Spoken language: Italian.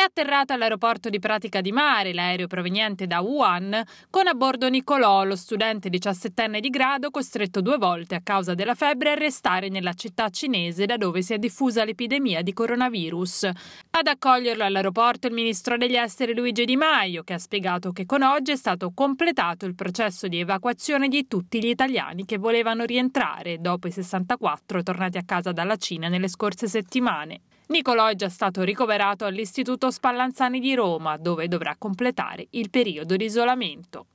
È atterrato all'aeroporto di Pratica di Mare l'aereo proveniente da Wuhan con a bordo Nicolò, lo studente 17enne di grado costretto due volte a causa della febbre a restare nella città cinese da dove si è diffusa l'epidemia di coronavirus. Ad accoglierlo all'aeroporto il ministro degli esteri Luigi Di Maio che ha spiegato che con oggi è stato completato il processo di evacuazione di tutti gli italiani che volevano rientrare dopo i 64 tornati a casa dalla Cina nelle scorse settimane. Nicolò è già stato ricoverato all'Istituto Spallanzani di Roma, dove dovrà completare il periodo di isolamento.